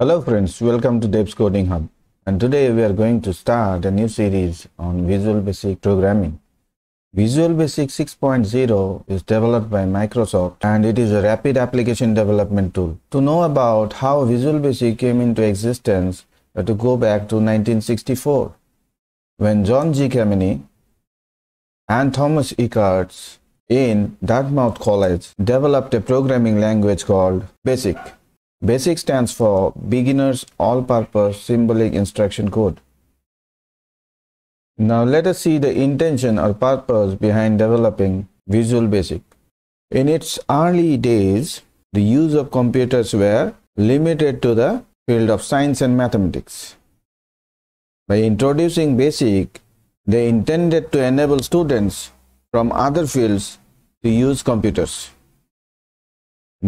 Hello friends, welcome to Deb's Coding Hub and today we are going to start a new series on Visual Basic Programming. Visual Basic 6.0 is developed by Microsoft and it is a rapid application development tool. To know about how Visual Basic came into existence, we have to go back to 1964 when John G. Kameny and Thomas Eckerts in Dartmouth College developed a programming language called BASIC. BASIC stands for Beginner's All-Purpose Symbolic Instruction Code. Now let us see the intention or purpose behind developing Visual Basic. In its early days, the use of computers were limited to the field of science and mathematics. By introducing BASIC, they intended to enable students from other fields to use computers.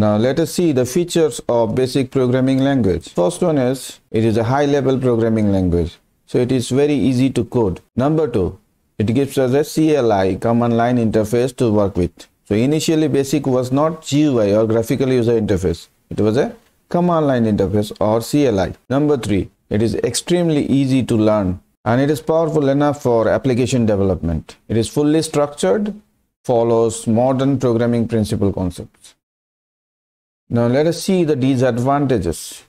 Now let us see the features of basic programming language. First one is it is a high level programming language. So it is very easy to code. Number two, it gives us a CLI command line interface to work with. So initially basic was not GUI or graphical user interface. It was a command line interface or CLI. Number three, it is extremely easy to learn and it is powerful enough for application development. It is fully structured, follows modern programming principle concepts. Now let us see the disadvantages.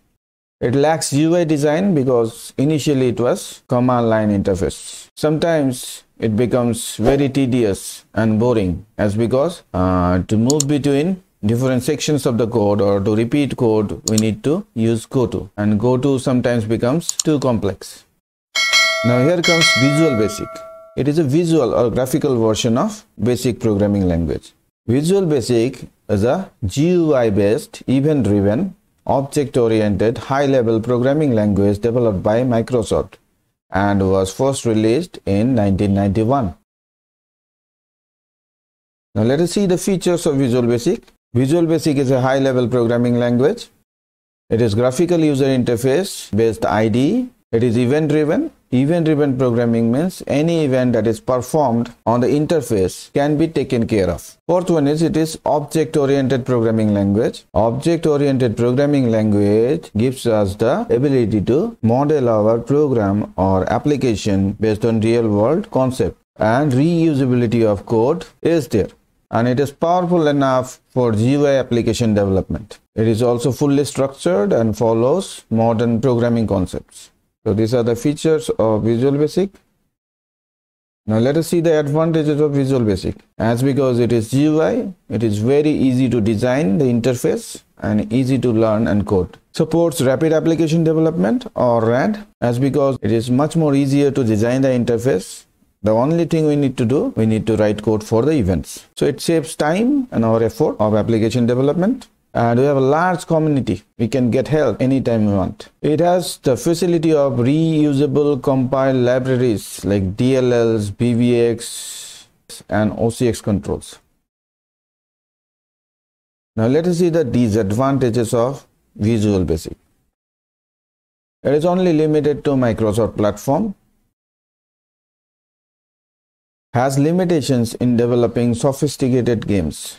It lacks UI design because initially it was command line interface. Sometimes it becomes very tedious and boring as because uh, to move between different sections of the code or to repeat code we need to use goto and goto sometimes becomes too complex. Now here comes Visual Basic. It is a visual or graphical version of basic programming language. Visual Basic is a GUI-based, event-driven, object-oriented, high-level programming language developed by Microsoft and was first released in 1991. Now let us see the features of Visual Basic. Visual Basic is a high-level programming language. It is graphical user interface based IDE. It is event-driven Event-driven programming means any event that is performed on the interface can be taken care of. Fourth one is it is object-oriented programming language. Object-oriented programming language gives us the ability to model our program or application based on real-world concept and reusability of code is there and it is powerful enough for GUI application development. It is also fully structured and follows modern programming concepts. So these are the features of Visual Basic. Now let us see the advantages of Visual Basic. As because it is GUI, it is very easy to design the interface and easy to learn and code. Supports rapid application development or RAD as because it is much more easier to design the interface. The only thing we need to do, we need to write code for the events. So it saves time and our effort of application development and we have a large community we can get help anytime we want it has the facility of reusable compiled libraries like dlls bvx and ocx controls now let us see the disadvantages of visual basic it is only limited to microsoft platform has limitations in developing sophisticated games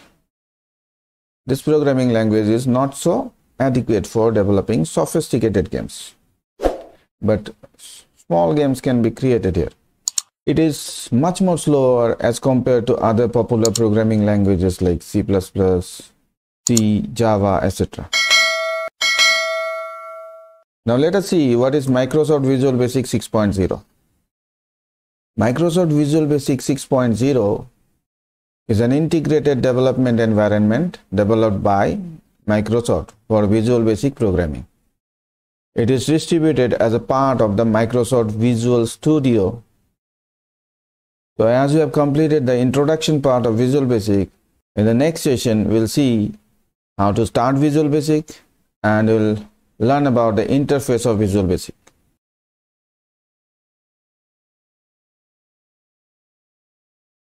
this programming language is not so adequate for developing sophisticated games. But small games can be created here. It is much more slower as compared to other popular programming languages like C++, C, Java, etc. Now let us see what is Microsoft Visual Basic 6.0. Microsoft Visual Basic 6.0 is an integrated development environment developed by Microsoft for Visual Basic Programming. It is distributed as a part of the Microsoft Visual Studio. So as we have completed the introduction part of Visual Basic, in the next session we'll see how to start Visual Basic and we'll learn about the interface of Visual Basic.